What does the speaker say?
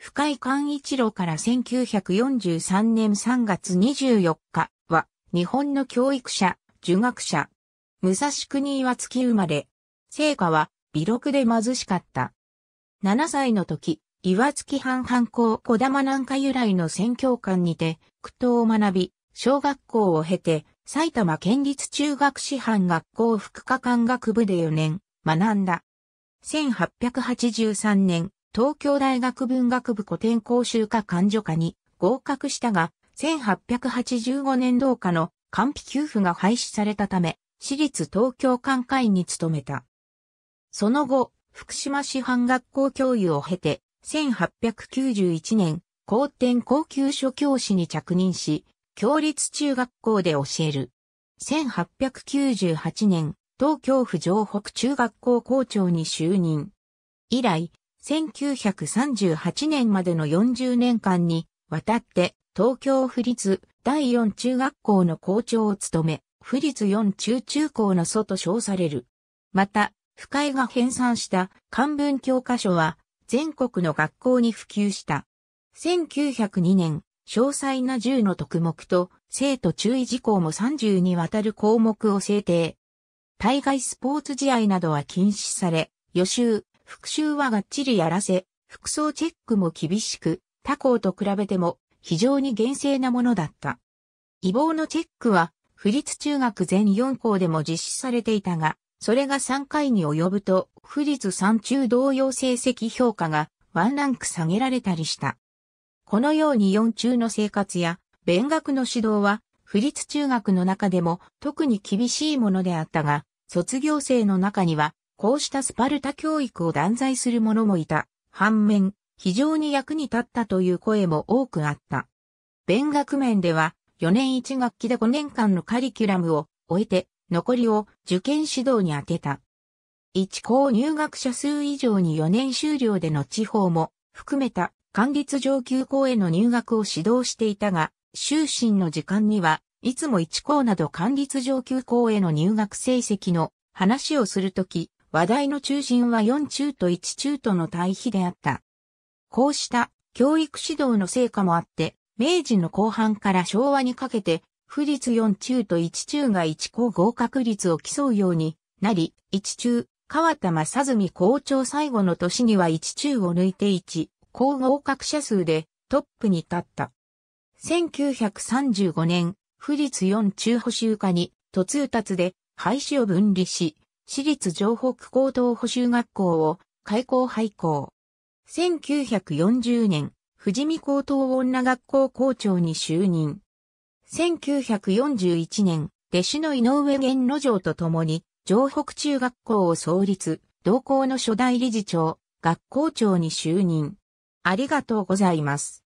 深井寛一郎から1943年3月24日は、日本の教育者、儒学者。武蔵国岩月生まれ。生家は、微禄で貧しかった。7歳の時、岩月藩藩校小玉南下由来の宣教館にて、苦闘を学び、小学校を経て、埼玉県立中学師範学校副科官学部で4年、学んだ。1883年、東京大学文学部古典講習科勘助科に合格したが、1885年同科の完備給付が廃止されたため、私立東京管会に勤めた。その後、福島市販学校教諭を経て、1891年、高天高級所教師に着任し、共立中学校で教える。1898年、東京府城北中学校校長に就任。以来、1938年までの40年間にわたって東京府立第4中学校の校長を務め、府立4中中高の祖と称される。また、深井が編纂した漢文教科書は全国の学校に普及した。1902年、詳細な10の特目と生徒注意事項も30にわたる項目を制定。対外スポーツ試合などは禁止され、予習、復習はがっちりやらせ、服装チェックも厳しく、他校と比べても非常に厳正なものだった。異望のチェックは、府立中学全4校でも実施されていたが、それが3回に及ぶと、府立3中同様成績評価がワンランク下げられたりした。このように4中の生活や、勉学の指導は、府立中学の中でも特に厳しいものであったが、卒業生の中にはこうしたスパルタ教育を断罪する者もいた。反面、非常に役に立ったという声も多くあった。勉学面では、4年1学期で5年間のカリキュラムを終えて、残りを受験指導に充てた。一校入学者数以上に4年終了での地方も含めた管立上級校への入学を指導していたが、就寝の時間には、いつも一校など管立上級校への入学成績の話をするとき、話題の中心は4中と1中との対比であった。こうした教育指導の成果もあって、明治の後半から昭和にかけて、不立4中と1中が1校合格率を競うようになり、1中、川田正澄校長最後の年には1中を抜いて1、高合格者数でトップに立った。1935年、不立4中補修課に、途通達で廃止を分離し、私立城北高等補修学校を開校廃校。1940年、富士見高等女学校校長に就任。1941年、弟子の井上玄路城と共に、城北中学校を創立、同校の初代理事長、学校長に就任。ありがとうございます。